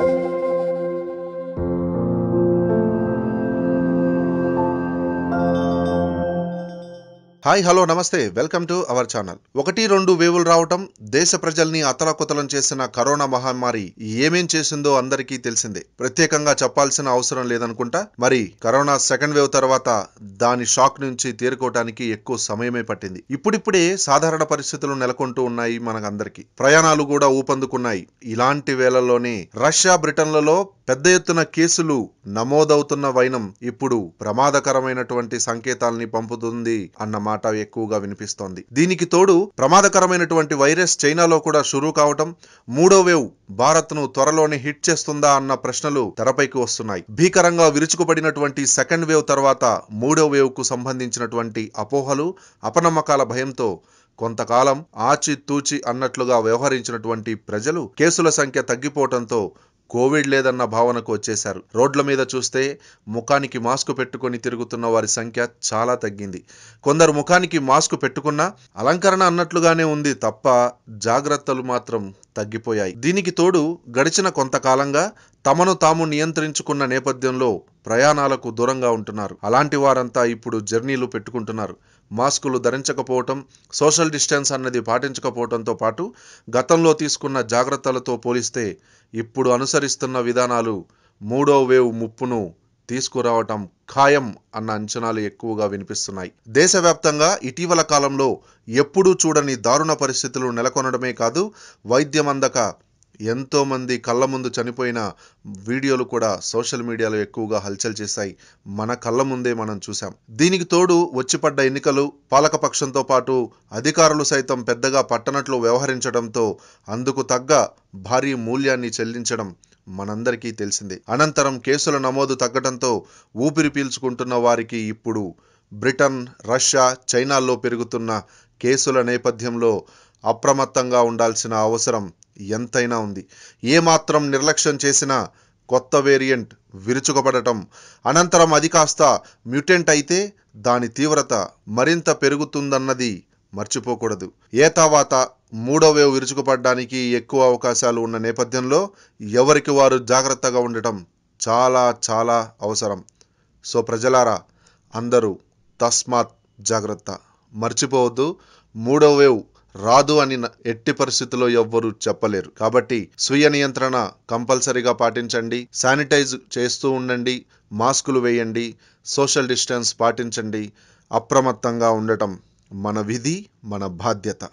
you hi hello నమస్తే welcome to our channel ఒకటి రెండు వేవులు రావటం దేశ ప్రజల్ని అతలకుతలం చేసిన కరోనా మహమ్మారి ఏమేం చేసిందో అందరికీ తెలిసిందే ప్రత్యేకంగా చెప్పాల్సిన అవసరం లేదనుకుంటా మరి కరోనా సెకండ్ వేవ్ తర్వాత దాని షాక్ నుంచి తేరుకోవటానికి ఎక్కువ సమయమే పట్టింది ఇప్పుడిప్పుడే సాధారణ పరిస్థితులు నెలకొంటూ ఉన్నాయి మనకందరికీ ప్రయాణాలు కూడా ఊపందుకున్నాయి ఇలాంటి వేళల్లోనే రష్యా బ్రిటన్లలో పెద్ద ఎత్తున కేసులు నమోదవుతున్న వైనం ఇప్పుడు ప్రమాదకరమైనటువంటి సంకేతాల్ని పంపుతుంది అన్న మాట ఎక్కువగా వినిపిస్తోంది దీనికి తోడు ప్రమాదకరమైనటువంటి వైరస్ చైనాలో కూడా షురూ కావటం మూడో వేవ్ భారత్ను త్వరలోనే హిట్ చేస్తుందా అన్న ప్రశ్నలు తెరపైకి వస్తున్నాయి భీకరంగా విరుచుకుపడినటువంటి సెకండ్ వేవ్ తర్వాత మూడో వేవ్కు సంబంధించినటువంటి అపోహలు అపనమ్మకాల భయంతో కొంతకాలం ఆచితూచి అన్నట్లుగా వ్యవహరించినటువంటి ప్రజలు కేసుల సంఖ్య తగ్గిపోవటంతో కోవిడ్ లేదన్న భావనకు వచ్చేశారు రోడ్ల మీద చూస్తే ముఖానికి మాస్క్ పెట్టుకొని తిరుగుతున్న వారి సంఖ్య చాలా తగ్గింది కొందరు ముఖానికి మాస్క్ పెట్టుకున్నా అలంకరణ అన్నట్లుగానే ఉంది తప్ప జాగ్రత్తలు మాత్రం తగ్గిపోయాయి దీనికి తోడు గడిచిన కొంతకాలంగా తమను తాము నియంత్రించుకున్న నేపథ్యంలో ప్రయాణాలకు దూరంగా ఉంటున్నారు అలాంటి వారంతా ఇప్పుడు జర్నీలు పెట్టుకుంటున్నారు మాస్కులు ధరించకపోవటం సోషల్ డిస్టెన్స్ అన్నది పాటించకపోవటంతో పాటు గతంలో తీసుకున్న జాగ్రత్తలతో పోలిస్తే ఇప్పుడు అనుసరిస్తున్న విధానాలు మూడో వేవ్ ముప్పును తీసుకురావటం ఖాయం అన్న అంచనాలు ఎక్కువగా వినిపిస్తున్నాయి దేశవ్యాప్తంగా ఇటీవల కాలంలో ఎప్పుడూ చూడని దారుణ పరిస్థితులు నెలకొనడమే కాదు వైద్యం అందక ఎంతోమంది కళ్ళ ముందు చనిపోయిన వీడియోలు కూడా సోషల్ మీడియాలో ఎక్కువగా హల్చల్ చేశాయి మన కళ్ళ ముందే మనం చూసాం దీనికి తోడు వచ్చిపడ్డ ఎన్నికలు పాలకపక్షంతో పాటు అధికారులు సైతం పెద్దగా పట్టనట్లు వ్యవహరించడంతో అందుకు తగ్గ భారీ మూల్యాన్ని చెల్లించడం మనందరికీ తెలిసిందే అనంతరం కేసుల నమోదు తగ్గడంతో ఊపిరి పీల్చుకుంటున్న వారికి ఇప్పుడు బ్రిటన్ రష్యా చైనాల్లో పెరుగుతున్న కేసుల నేపథ్యంలో అప్రమత్తంగా ఉండాల్సిన అవసరం ఎంతైనా ఉంది ఏమాత్రం నిర్లక్ష్యం చేసినా కొత్త వేరియంట్ విరుచుకుపడటం అనంతరం అది కాస్త మ్యూటెంట్ అయితే దాని తీవ్రత మరింత పెరుగుతుందన్నది మర్చిపోకూడదు ఏతావాత మూడో వేవ్ విరుచుకుపడడానికి ఎక్కువ అవకాశాలు ఉన్న నేపథ్యంలో ఎవరికి వారు జాగ్రత్తగా ఉండటం చాలా చాలా అవసరం సో ప్రజలారా అందరూ తస్మాత్ జాగ్రత్త మర్చిపోవద్దు మూడో వేవ్ రాదు అని ఎట్టి పరిస్థితుల్లో ఎవ్వరూ చెప్పలేరు కాబట్టి స్వీయ నియంత్రణ కంపల్సరీగా పాటించండి శానిటైజ్ చేస్తూ ఉండండి మాస్కులు వేయండి సోషల్ డిస్టెన్స్ పాటించండి అప్రమత్తంగా ఉండటం మన విధి మన బాధ్యత